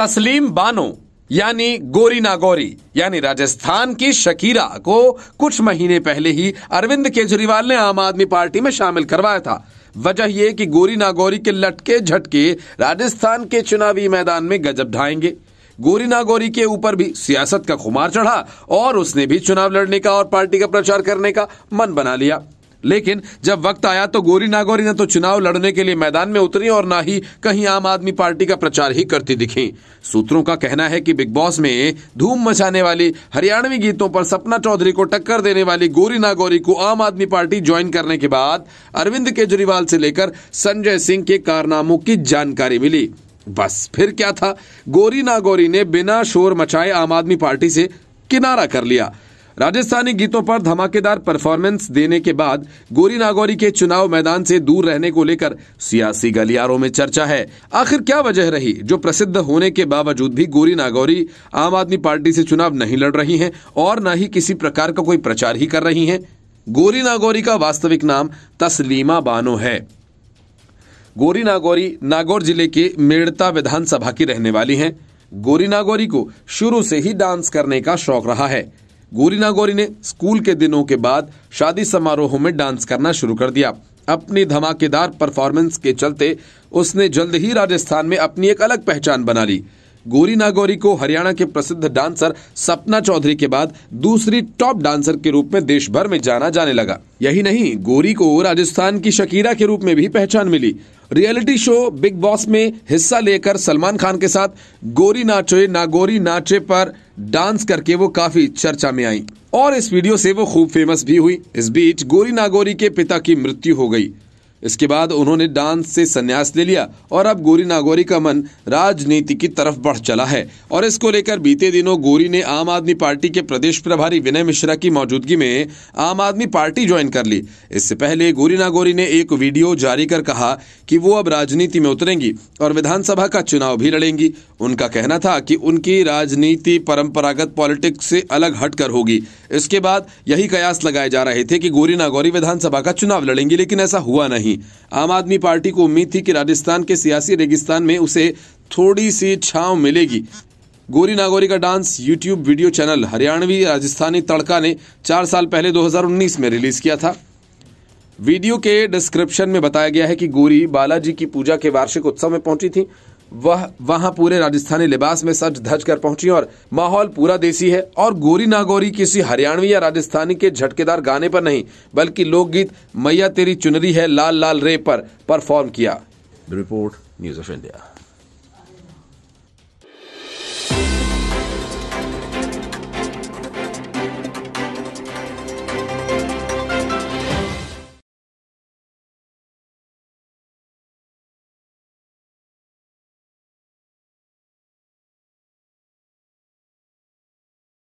तस्लीम बानो यानी गोरी नागौरी यानी राजस्थान की शकीरा को कुछ महीने पहले ही अरविंद केजरीवाल ने आम आदमी पार्टी में शामिल करवाया था वजह यह कि गोरी नागौरी के लटके झटके राजस्थान के चुनावी मैदान में गजब ढाएंगे गोरी नागौरी के ऊपर भी सियासत का खुमार चढ़ा और उसने भी चुनाव लड़ने का और पार्टी का प्रचार करने का मन बना लिया लेकिन जब वक्त आया तो गोरी नागौरी न तो चुनाव लड़ने के लिए मैदान में उतरी और ना ही कहीं आम आदमी पार्टी का प्रचार ही करती दिखी सूत्रों का कहना है कि बिग बॉस में धूम मचाने वाली हरियाणवी गीतों पर सपना चौधरी को टक्कर देने वाली गोरी नागौरी को आम आदमी पार्टी ज्वाइन करने के बाद अरविंद केजरीवाल से लेकर संजय सिंह के कारनामों की जानकारी मिली बस फिर क्या था गोरी नागौरी ने बिना शोर मचाए आम आदमी पार्टी से किनारा कर लिया राजस्थानी गीतों पर धमाकेदार परफॉर्मेंस देने के बाद गोरी नागौरी के चुनाव मैदान से दूर रहने को लेकर सियासी गलियारों में चर्चा है आखिर क्या वजह रही जो प्रसिद्ध होने के बावजूद भी गोरी नागौरी आम आदमी पार्टी से चुनाव नहीं लड़ रही है और न ही किसी प्रकार का कोई प्रचार ही कर रही है गोरी नागौरी का वास्तविक नाम तस्लीमा बानो है गोरी नागौरी नागौर जिले के मेड़ता विधानसभा की रहने वाली हैं गोरी नागौरी को शुरू से ही डांस करने का शौक रहा है गोरी नागौरी ने स्कूल के दिनों के बाद शादी समारोह में डांस करना शुरू कर दिया अपनी धमाकेदार परफॉर्मेंस के चलते उसने जल्द ही राजस्थान में अपनी एक अलग पहचान बना ली गोरी नागौरी को हरियाणा के प्रसिद्ध डांसर सपना चौधरी के बाद दूसरी टॉप डांसर के रूप में देश भर में जाना जाने लगा यही नहीं गोरी को राजस्थान की शकीरा के रूप में भी पहचान मिली रियलिटी शो बिग बॉस में हिस्सा लेकर सलमान खान के साथ गोरी नाचो ना गोरी नाचे पर डांस करके वो काफी चर्चा में आई और इस वीडियो से वो खूब फेमस भी हुई इस बीच गोरी नागोरी के पिता की मृत्यु हो गई इसके बाद उन्होंने डांस से संन्यास ले लिया और अब गोरी नागौरी का मन राजनीति की तरफ बढ़ चला है और इसको लेकर बीते दिनों गोरी ने आम आदमी पार्टी के प्रदेश प्रभारी विनय मिश्रा की मौजूदगी में आम आदमी पार्टी ज्वाइन कर ली इससे पहले गोरी नागौरी ने एक वीडियो जारी कर कहा कि वो अब राजनीति में उतरेंगी और विधानसभा का चुनाव भी लड़ेंगी उनका कहना था कि उनकी राजनीति परंपरागत पॉलिटिक्स से अलग हटकर होगी इसके बाद यही कयास लगाए जा रहे थे कि गोरी नागौरी विधानसभा का चुनाव लड़ेंगी लेकिन ऐसा हुआ नहीं थी आम आदमी पार्टी को उम्मीद थी कि राजस्थान के सियासी रेगिस्तान में उसे थोड़ी सी छाव मिलेगी गोरी नागोरी का dance YouTube video channel Haryanvi Rajasthani Tadka ने चार साल पहले 2019 में रिलीज किया था वीडियो के डिस्क्रिप्शन में बताया गया है कि गोरी बालाजी की पूजा के वार्षिक उत्सव में पहुंची थी वह वहां पूरे राजस्थानी लिबास में सज धज कर पहुंची और माहौल पूरा देसी है और गोरी नागोरी किसी हरियाणवी या राजस्थानी के झटकेदार गाने पर नहीं बल्कि लोकगीत मैया तेरी चुनरी है लाल लाल रे पर परफॉर्म किया रिपोर्ट न्यूज ऑफ इंडिया